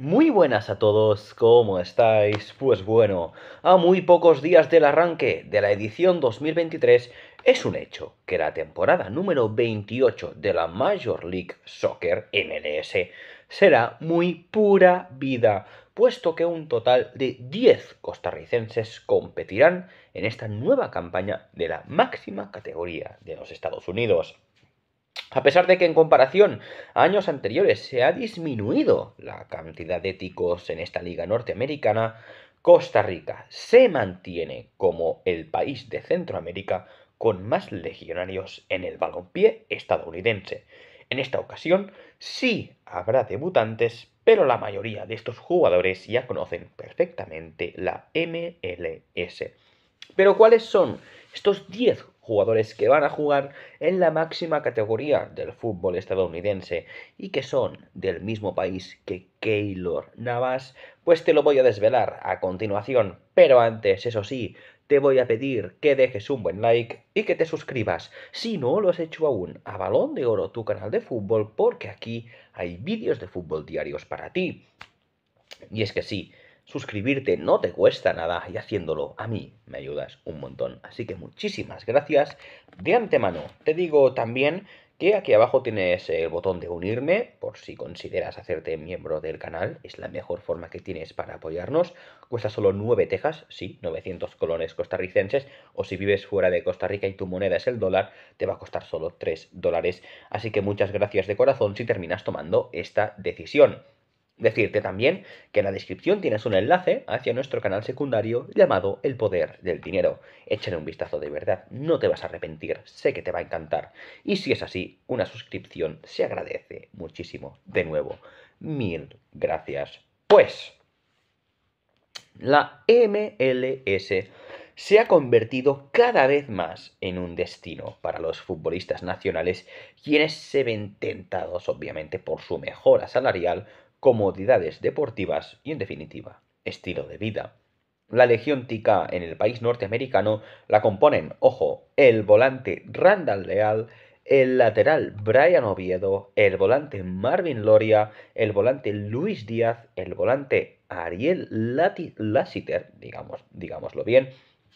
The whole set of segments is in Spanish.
Muy buenas a todos, ¿cómo estáis? Pues bueno, a muy pocos días del arranque de la edición 2023, es un hecho que la temporada número 28 de la Major League Soccer MLS será muy pura vida, puesto que un total de 10 costarricenses competirán en esta nueva campaña de la máxima categoría de los Estados Unidos. A pesar de que en comparación a años anteriores se ha disminuido la cantidad de ticos en esta liga norteamericana, Costa Rica se mantiene como el país de Centroamérica con más legionarios en el balompié estadounidense. En esta ocasión sí habrá debutantes, pero la mayoría de estos jugadores ya conocen perfectamente la MLS. Pero ¿cuáles son estos 10 jugadores que van a jugar en la máxima categoría del fútbol estadounidense y que son del mismo país que Keylor Navas, pues te lo voy a desvelar a continuación. Pero antes, eso sí, te voy a pedir que dejes un buen like y que te suscribas, si no lo has hecho aún, a Balón de Oro, tu canal de fútbol, porque aquí hay vídeos de fútbol diarios para ti. Y es que sí, Suscribirte no te cuesta nada y haciéndolo a mí me ayudas un montón. Así que muchísimas gracias de antemano. Te digo también que aquí abajo tienes el botón de unirme, por si consideras hacerte miembro del canal, es la mejor forma que tienes para apoyarnos. Cuesta solo 9 tejas, sí, 900 colones costarricenses, o si vives fuera de Costa Rica y tu moneda es el dólar, te va a costar solo 3 dólares. Así que muchas gracias de corazón si terminas tomando esta decisión. Decirte también que en la descripción tienes un enlace hacia nuestro canal secundario llamado El Poder del Dinero. Échale un vistazo de verdad, no te vas a arrepentir, sé que te va a encantar. Y si es así, una suscripción se agradece muchísimo. De nuevo, mil gracias. Pues, la MLS se ha convertido cada vez más en un destino para los futbolistas nacionales, quienes se ven tentados obviamente por su mejora salarial comodidades deportivas y, en definitiva, estilo de vida. La legión tica en el país norteamericano la componen, ojo, el volante Randall Leal, el lateral Brian Oviedo, el volante Marvin Loria, el volante Luis Díaz, el volante Ariel Lati Lassiter, digamos, digámoslo bien,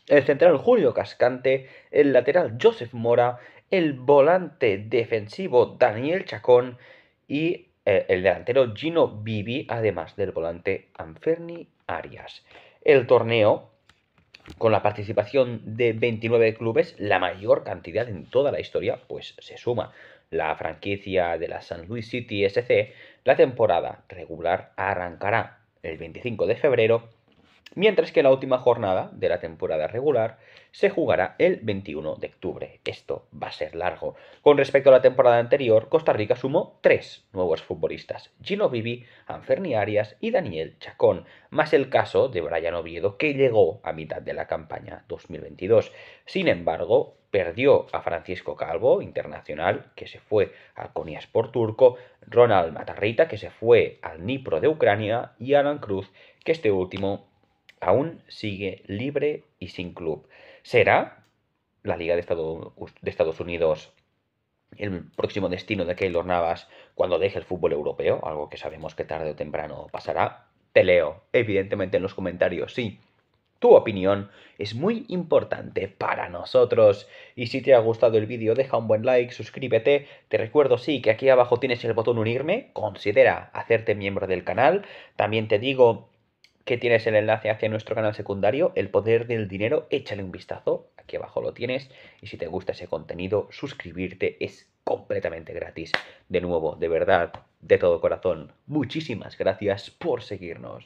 el central Julio Cascante, el lateral Joseph Mora, el volante defensivo Daniel Chacón y eh, el delantero Gino Bibi, además del volante Anferni Arias. El torneo, con la participación de 29 clubes, la mayor cantidad en toda la historia, pues se suma la franquicia de la San Luis City SC, la temporada regular arrancará el 25 de febrero mientras que la última jornada de la temporada regular se jugará el 21 de octubre. Esto va a ser largo. Con respecto a la temporada anterior, Costa Rica sumó tres nuevos futbolistas, Gino Vivi, Anferni Arias y Daniel Chacón, más el caso de Brian Oviedo que llegó a mitad de la campaña 2022. Sin embargo, perdió a Francisco Calvo, internacional, que se fue al Sport turco, Ronald Matarrita, que se fue al Nipro de Ucrania, y Alan Cruz, que este último aún sigue libre y sin club. ¿Será la Liga de, Estados Unidos el próximo destino de Keylor Navas cuando deje el fútbol europeo? Algo que sabemos que tarde o temprano pasará. Te leo, evidentemente, en los comentarios, sí. Tu opinión es muy importante para nosotros. Y si te ha gustado el vídeo, deja un buen like, suscríbete. Te recuerdo, sí, que aquí abajo tienes el botón unirme. Considera hacerte miembro del canal. También te digo que tienes el enlace hacia nuestro canal secundario, El Poder del Dinero, échale un vistazo, aquí abajo lo tienes, y si te gusta ese contenido, suscribirte es completamente gratis. De nuevo, de verdad, de todo corazón, muchísimas gracias por seguirnos.